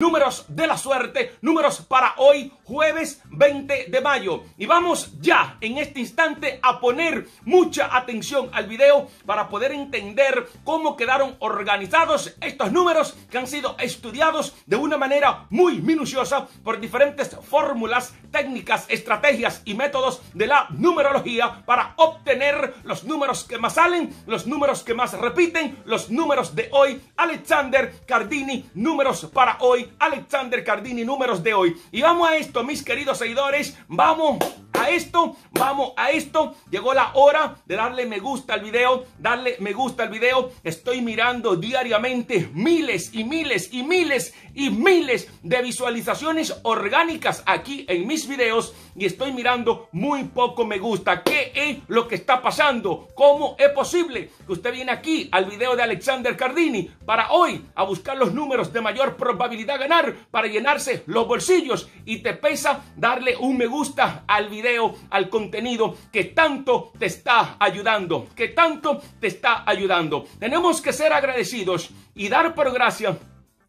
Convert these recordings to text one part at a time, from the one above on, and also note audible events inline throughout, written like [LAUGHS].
números de la suerte, números para hoy, jueves 20 de mayo. Y vamos ya en este instante a poner mucha atención al video para poder entender cómo quedaron organizados estos números que han sido estudiados de una manera muy minuciosa por diferentes fórmulas, técnicas, estrategias y métodos de la numerología para obtener los números que más salen, los números que más repiten, los números de hoy. Alexander Cardini, números para hoy Alexander Cardini, números de hoy. Y vamos a esto, mis queridos seguidores, vamos a esto, vamos a esto. Llegó la hora de darle me gusta al video, darle me gusta al video. Estoy mirando diariamente miles y miles y miles y miles de visualizaciones orgánicas aquí en mis videos y estoy mirando muy poco me gusta. ¿Qué es lo que está pasando? ¿Cómo es posible que usted viene aquí al video de Alexander Cardini para hoy a buscar los números de mayor probabilidad ganar para llenarse los bolsillos y te pesa darle un me gusta al video? al contenido que tanto te está ayudando, que tanto te está ayudando. Tenemos que ser agradecidos y dar por gracia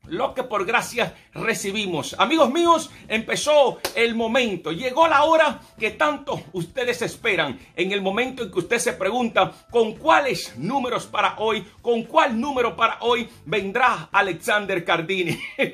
lo que por gracia recibimos. Amigos míos, empezó el momento, llegó la hora que tanto ustedes esperan, en el momento en que usted se pregunta con cuáles números para hoy, con cuál número para hoy vendrá Alexander Cardini. [LAUGHS]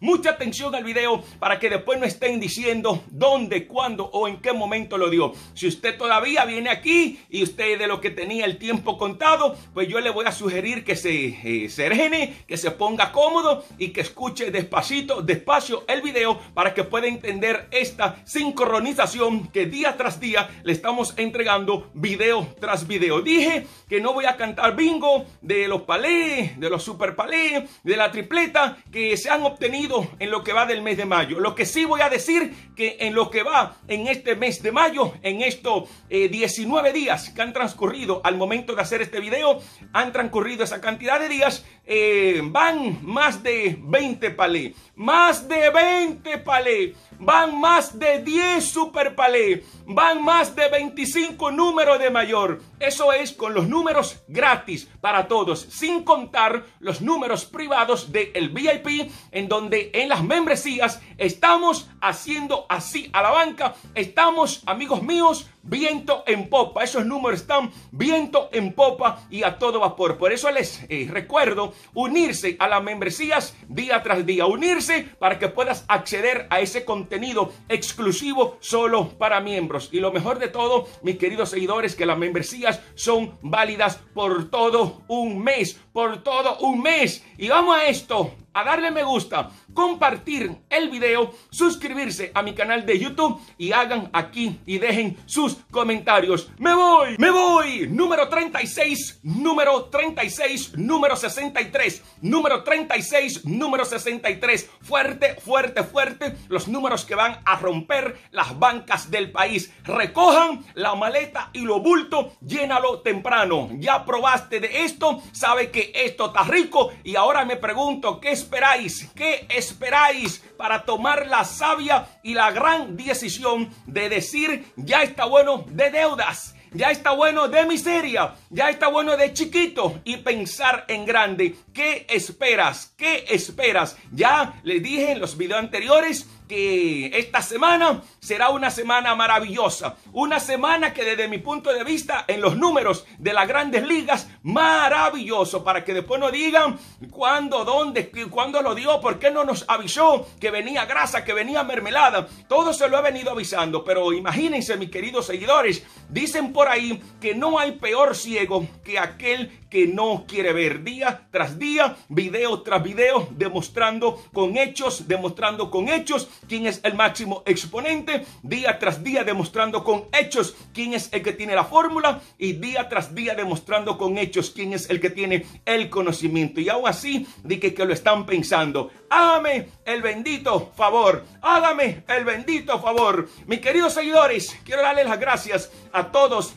Mucha atención al video para que después no estén diciendo dónde, cuándo o en qué momento lo dio. Si usted todavía viene aquí y usted de lo que tenía el tiempo contado, pues yo le voy a sugerir que se eh, serene, que se ponga cómodo y que escuche despacito, despacio el video para que pueda entender esta sincronización que día tras día le estamos entregando video tras video. Dije que no voy a cantar bingo de los palés, de los super palés, de la tripleta que se han obtenido en lo que va del mes de mayo. Lo que sí voy a decir que en lo que va en este mes de mayo, en estos 19 eh, días que han transcurrido al momento de hacer este video, han transcurrido esa cantidad de días, eh, van más de 20 palés, más de 20 palés, van más de 10 super palés, van más de 25 números de mayor. Eso es con los números gratis para todos, sin contar los números privados del el VIP, en donde en las membresías estamos haciendo así a la banca, estamos, amigos míos, viento en popa. Esos números están viento en popa y a todo vapor. Por eso les eh, recuerdo unirse a las membresías día tras día. Unirse para que puedas acceder a ese contenido exclusivo solo para miembros. Y lo mejor de todo, mis queridos seguidores, que las membresías son válidas por todo un mes, por todo un mes. Y vamos a esto, a darle me gusta, compartir el video, suscribirse a mi canal de YouTube y hagan aquí y dejen sus comentarios. Me voy, me voy. Número 36, número 36, número 63, número 36, número 63. Fuerte, fuerte, fuerte. Los números que van a romper las bancas del país. Recojan la maleta y lo bulto, llénalo temprano. Ya probaste de esto, sabe que esto está rico y ahora me pregunto qué es esperáis? ¿Qué esperáis para tomar la sabia y la gran decisión de decir, ya está bueno de deudas? Ya está bueno de miseria, ya está bueno de chiquito y pensar en grande. ¿Qué esperas? ¿Qué esperas? Ya les dije en los videos anteriores que esta semana será una semana maravillosa, una semana que desde mi punto de vista en los números de las grandes ligas, maravilloso, para que después nos digan cuándo, dónde, cuándo lo dio, por qué no nos avisó que venía grasa, que venía mermelada, todo se lo he venido avisando, pero imagínense mis queridos seguidores, dicen por ahí que no hay peor ciego que aquel que no quiere ver día tras día, video tras video, demostrando con hechos, demostrando con hechos quién es el máximo exponente, día tras día demostrando con hechos quién es el que tiene la fórmula y día tras día demostrando con hechos quién es el que tiene el conocimiento. Y aún así, di que, que lo están pensando. Hágame el bendito favor, hágame el bendito favor. Mis queridos seguidores, quiero darles las gracias a todos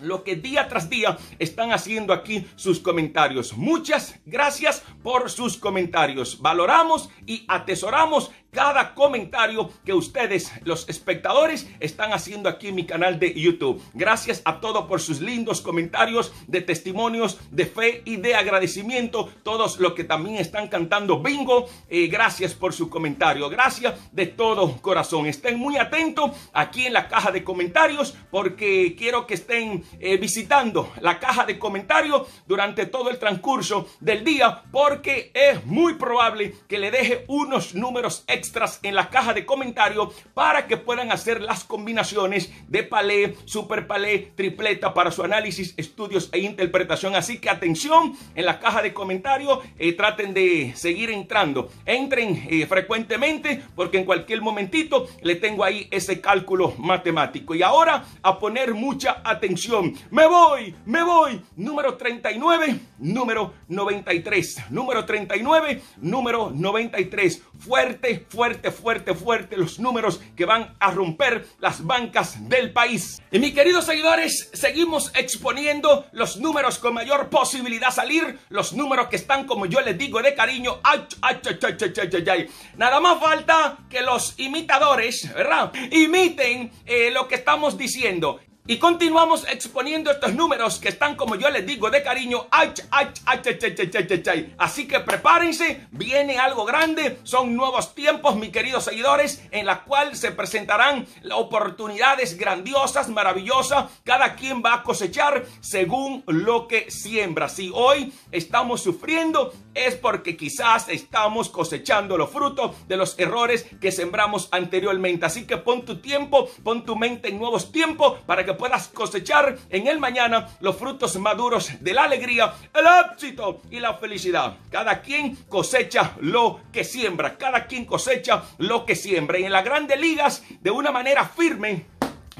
lo que día tras día están haciendo aquí sus comentarios. Muchas gracias por sus comentarios. Valoramos y atesoramos cada comentario que ustedes, los espectadores, están haciendo aquí en mi canal de YouTube. Gracias a todos por sus lindos comentarios de testimonios de fe y de agradecimiento. Todos los que también están cantando bingo, eh, gracias por su comentario. Gracias de todo corazón. Estén muy atentos aquí en la caja de comentarios porque quiero que estén eh, visitando la caja de comentarios durante todo el transcurso del día porque es muy probable que le deje unos números extra extras en la caja de comentarios para que puedan hacer las combinaciones de palé, super palé, tripleta para su análisis, estudios e interpretación. Así que atención en la caja de comentarios, eh, traten de seguir entrando. Entren eh, frecuentemente porque en cualquier momentito le tengo ahí ese cálculo matemático. Y ahora a poner mucha atención. Me voy, me voy. Número 39, número 93. Número 39, número 93. Fuerte, fuerte, fuerte, fuerte los números que van a romper las bancas del país. Y mis queridos seguidores, seguimos exponiendo los números con mayor posibilidad salir, los números que están, como yo les digo de cariño, nada más falta que los imitadores, ¿verdad? Imiten eh, lo que estamos diciendo. Y continuamos exponiendo estos números que están, como yo les digo, de cariño. Así que prepárense, viene algo grande. Son nuevos tiempos, mis queridos seguidores, en la cual se presentarán oportunidades grandiosas, maravillosas. Cada quien va a cosechar según lo que siembra. Si hoy estamos sufriendo, es porque quizás estamos cosechando los frutos de los errores que sembramos anteriormente. Así que pon tu tiempo, pon tu mente en nuevos tiempos para que puedas cosechar en el mañana los frutos maduros de la alegría, el éxito y la felicidad. Cada quien cosecha lo que siembra, cada quien cosecha lo que siembra. Y en las grandes ligas, de una manera firme,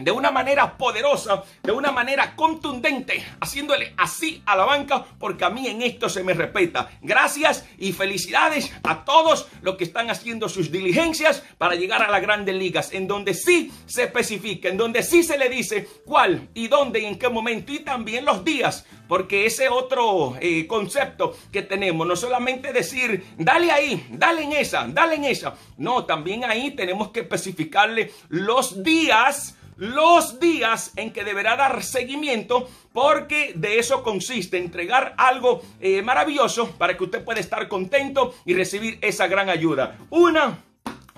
de una manera poderosa, de una manera contundente, haciéndole así a la banca, porque a mí en esto se me respeta. Gracias y felicidades a todos los que están haciendo sus diligencias para llegar a las grandes ligas, en donde sí se especifica, en donde sí se le dice cuál y dónde y en qué momento, y también los días, porque ese otro eh, concepto que tenemos, no solamente decir, dale ahí, dale en esa, dale en esa, no, también ahí tenemos que especificarle los días los días en que deberá dar seguimiento porque de eso consiste, entregar algo eh, maravilloso para que usted pueda estar contento y recibir esa gran ayuda. Una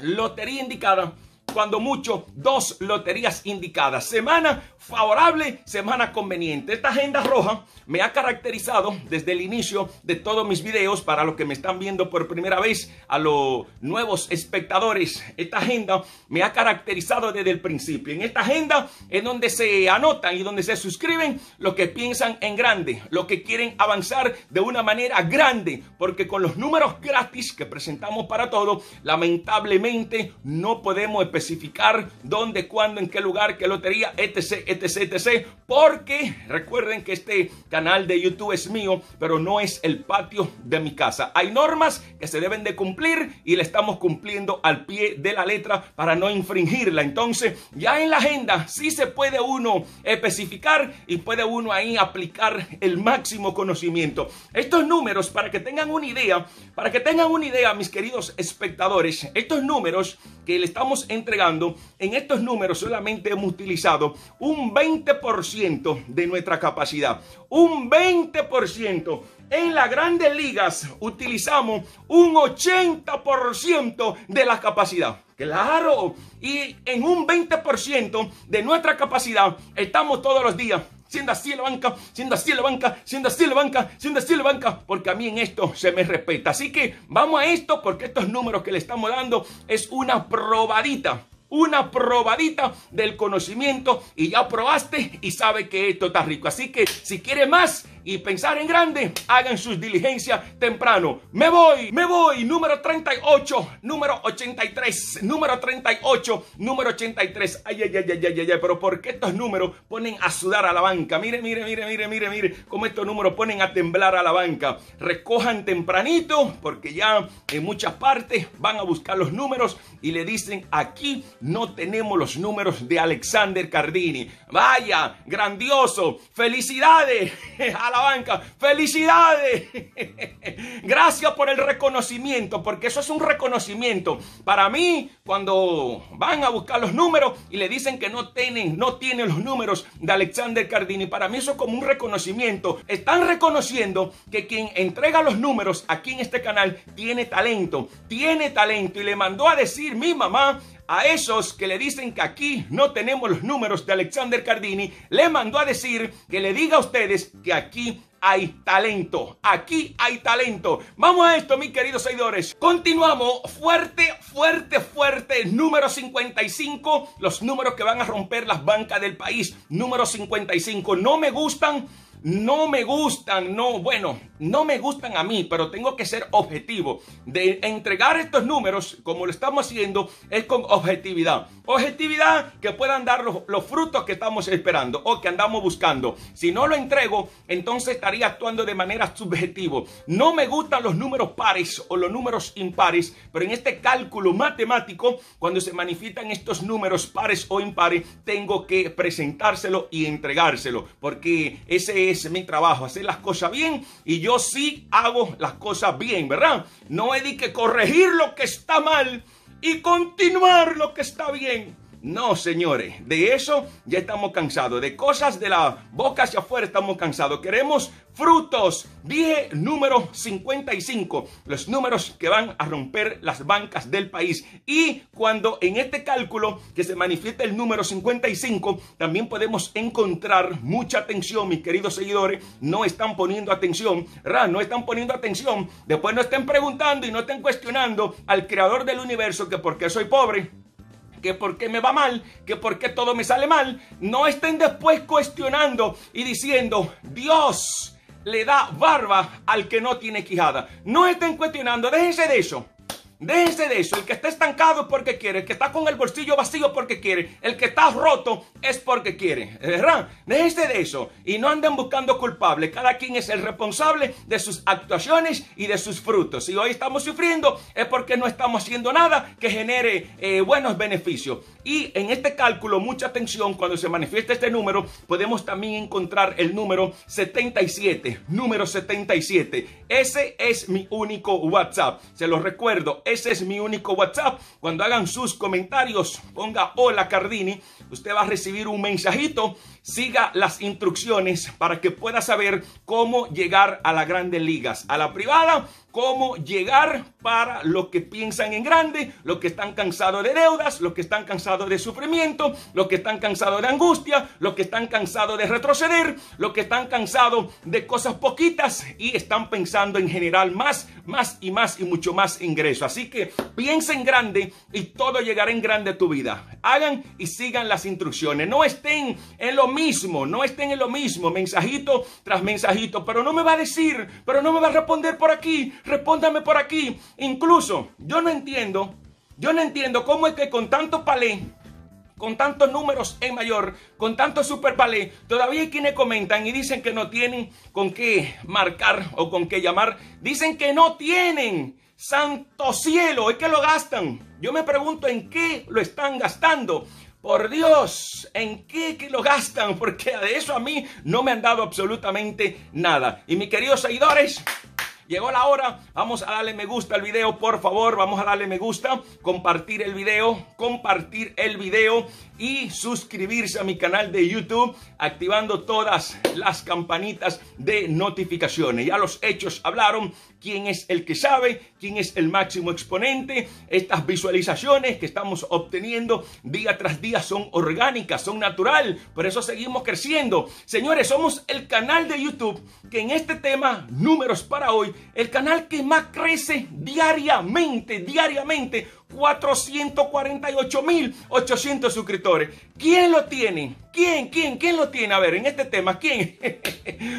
lotería indicada cuando mucho, dos loterías indicadas. Semana favorable, semana conveniente. Esta agenda roja me ha caracterizado desde el inicio de todos mis videos para los que me están viendo por primera vez, a los nuevos espectadores. Esta agenda me ha caracterizado desde el principio. En esta agenda es donde se anotan y donde se suscriben los que piensan en grande, los que quieren avanzar de una manera grande, porque con los números gratis que presentamos para todos, lamentablemente no podemos empezar especificar dónde, cuándo, en qué lugar, qué lotería, etc, etc, etc. Porque recuerden que este canal de YouTube es mío, pero no es el patio de mi casa. Hay normas que se deben de cumplir y le estamos cumpliendo al pie de la letra para no infringirla. Entonces, ya en la agenda sí se puede uno especificar y puede uno ahí aplicar el máximo conocimiento. Estos números, para que tengan una idea, para que tengan una idea, mis queridos espectadores, estos números que le estamos entre en estos números solamente hemos utilizado un 20% de nuestra capacidad. Un 20%. En las grandes ligas utilizamos un 80% de la capacidad. Claro, y en un 20% de nuestra capacidad estamos todos los días siendo así la banca, siendo así la banca, siendo así la banca, siendo así la banca, porque a mí en esto se me respeta. Así que vamos a esto porque estos números que le estamos dando es una probadita una probadita del conocimiento y ya probaste y sabe que esto está rico. Así que si quiere más y pensar en grande, hagan sus diligencias temprano. Me voy, me voy. Número 38, número 83, número 38, número 83. Ay, ay, ay, ay, ay, ay, pero ¿por qué estos números ponen a sudar a la banca? Mire, mire, mire, mire, mire, mire, cómo estos números ponen a temblar a la banca. Recojan tempranito, porque ya en muchas partes van a buscar los números y le dicen aquí no tenemos los números de Alexander Cardini. Vaya, grandioso, felicidades [LAUGHS] a la banca, felicidades. [LAUGHS] Gracias por el reconocimiento, porque eso es un reconocimiento. Para mí, cuando van a buscar los números y le dicen que no tienen, no tienen los números de Alexander Cardini, para mí eso es como un reconocimiento. Están reconociendo que quien entrega los números aquí en este canal tiene talento, tiene talento y le mandó a decir mi mamá a esos que le dicen que aquí no tenemos los números de Alexander Cardini, le mandó a decir que le diga a ustedes que aquí hay talento. Aquí hay talento. Vamos a esto, mis queridos seguidores. Continuamos fuerte, fuerte, fuerte. Número 55. Los números que van a romper las bancas del país. Número 55. No me gustan no me gustan, no, bueno, no me gustan a mí, pero tengo que ser objetivo. De entregar estos números, como lo estamos haciendo, es con objetividad. Objetividad que puedan dar los, frutos que estamos esperando o que andamos buscando. Si no lo entrego, entonces estaría actuando de manera subjetiva. No me gustan los números pares o los números impares, pero en este cálculo matemático, cuando se manifiestan estos números pares o impares, tengo que presentárselo y entregárselo, porque ese es es mi trabajo, hacer las cosas bien y yo sí hago las cosas bien, ¿verdad? No es de que corregir lo que está mal y continuar lo que está bien. No, señores, de eso ya estamos cansados. De cosas de la boca hacia afuera estamos cansados. Queremos frutos. Dije número 55, los números que van a romper las bancas del país. Y cuando en este cálculo que se manifiesta el número 55, también podemos encontrar mucha atención, mis queridos seguidores. No están poniendo atención, Ra, no están poniendo atención. Después no estén preguntando y no estén cuestionando al creador del universo que por qué soy pobre que por qué me va mal, que por qué todo me sale mal, no estén después cuestionando y diciendo, Dios le da barba al que no tiene quijada. No estén cuestionando, déjense de eso. Déjense de eso. El que está estancado es porque quiere. El que está con el bolsillo vacío es porque quiere. El que está roto es porque quiere. ¿Verdad? Déjense de eso. Y no anden buscando culpables. Cada quien es el responsable de sus actuaciones y de sus frutos. Si hoy estamos sufriendo es porque no estamos haciendo nada que genere eh, buenos beneficios. Y en este cálculo, mucha atención, cuando se manifiesta este número, podemos también encontrar el número 77. Número 77. Ese es mi único WhatsApp. Se los recuerdo ese es mi único WhatsApp. Cuando hagan sus comentarios, ponga hola Cardini. Usted va a recibir un mensajito. Siga las instrucciones para que pueda saber cómo llegar a las grandes ligas, a la privada cómo llegar para los que piensan en grande, los que están cansados de deudas, los que están cansados de sufrimiento, los que están cansados de angustia, los que están cansados de retroceder, los que están cansados de cosas poquitas y están pensando en general más, más y más y mucho más ingreso. Así que piensa en grande y todo llegará en grande a tu vida. Hagan y sigan las instrucciones. No estén en lo mismo, no estén en lo mismo, mensajito tras mensajito, pero no me va a decir, pero no me va a responder por aquí, Respóndame por aquí. Incluso yo no entiendo, yo no entiendo cómo es que con tanto palé, con tantos números en mayor, con tanto super palé, todavía hay quienes comentan y dicen que no tienen con qué marcar o con qué llamar. Dicen que no tienen. Santo cielo, es que lo gastan. Yo me pregunto en qué lo están gastando. Por Dios, ¿en qué que lo gastan? [LAUGHS] Porque de eso a mí no me han dado absolutamente nada. Y mis queridos seguidores, Llegó la hora, vamos a darle me gusta al video, por favor, vamos a darle me gusta, compartir el video, compartir el video y suscribirse a mi canal de YouTube activando todas las campanitas de notificaciones. Ya los hechos hablaron, quién es el que sabe, quién es el máximo exponente. Estas visualizaciones que estamos obteniendo día tras día son orgánicas, son natural, por eso seguimos creciendo. Señores, somos el canal de YouTube que en este tema, números para hoy, el canal que más crece diariamente, diariamente 448.800 suscriptores. ¿Quién lo tiene? ¿Quién? ¿Quién? ¿Quién lo tiene? A ver, en este tema, ¿quién?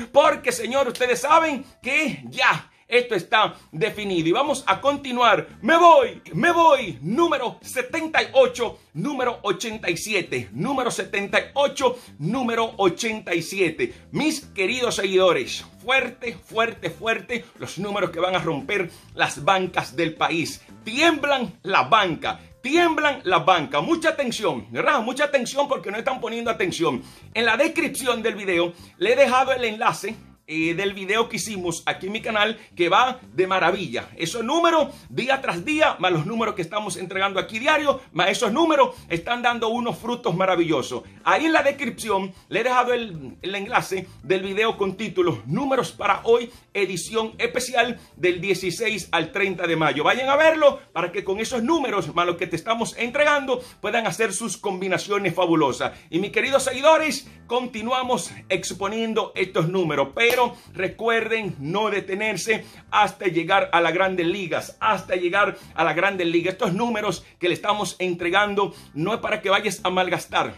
[LAUGHS] Porque, señor, ustedes saben que ya esto está definido. Y vamos a continuar. Me voy, me voy. Número 78, número 87. Número 78, número 87. Mis queridos seguidores, fuerte, fuerte, fuerte los números que van a romper las bancas del país tiemblan la banca. Tiemblan la banca. Mucha atención, ¿verdad? Mucha atención porque no están poniendo atención. En la descripción del video le he dejado el enlace eh, del video que hicimos aquí en mi canal que va de maravilla. Esos números, día tras día, más los números que estamos entregando aquí diario, más esos números están dando unos frutos maravillosos. Ahí en la descripción le he dejado el, el enlace del video con títulos Números para hoy, edición especial del 16 al 30 de mayo. Vayan a verlo para que con esos números, más los que te estamos entregando, puedan hacer sus combinaciones fabulosas. Y mis queridos seguidores, continuamos exponiendo estos números. Pero recuerden no detenerse hasta llegar a las grandes ligas, hasta llegar a las grandes ligas. Estos números que le estamos entregando no es para que vayas a malgastar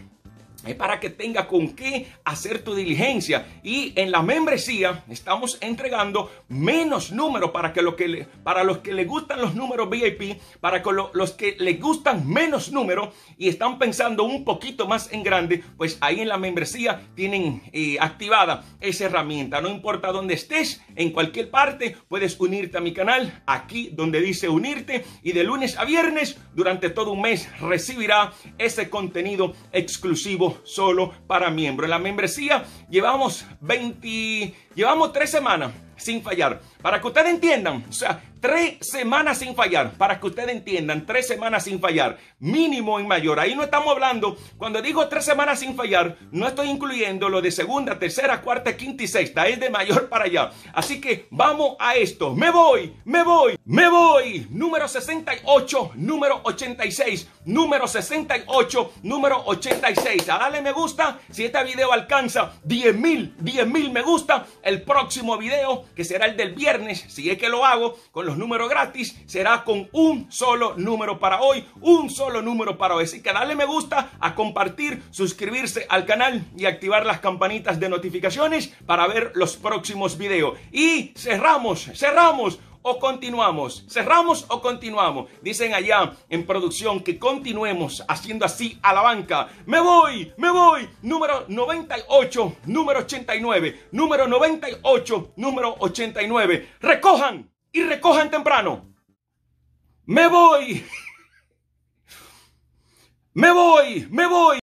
para que tenga con qué hacer tu diligencia. Y en la membresía estamos entregando menos números para, que lo que para los que le gustan los números VIP, para los que le gustan menos números y están pensando un poquito más en grande, pues ahí en la membresía tienen eh, activada esa herramienta. No importa dónde estés, en cualquier parte, puedes unirte a mi canal, aquí donde dice unirte, y de lunes a viernes, durante todo un mes, recibirá ese contenido exclusivo solo para miembros. En la membresía llevamos 20, llevamos tres semanas sin fallar. Para que ustedes entiendan, o sea, tres semanas sin fallar, para que ustedes entiendan, tres semanas sin fallar, mínimo en mayor. Ahí no estamos hablando, cuando digo tres semanas sin fallar, no estoy incluyendo lo de segunda, tercera, cuarta, quinta y sexta, es de mayor para allá. Así que vamos a esto, me voy, me voy, me voy. Número 68, número 86, número 68, número 86. A me gusta, si este video alcanza 10 mil, 10 mil me gusta, el próximo video, que será el del viernes si es que lo hago con los números gratis, será con un solo número para hoy, un solo número para hoy. Así que dale me gusta, a compartir, suscribirse al canal y activar las campanitas de notificaciones para ver los próximos videos. Y cerramos, cerramos o continuamos? ¿Cerramos o continuamos? Dicen allá en producción que continuemos haciendo así a la banca. Me voy, me voy. Número 98, número 89, número 98, número 89. Recojan y recojan temprano. Me voy. [LAUGHS] Me voy, me voy.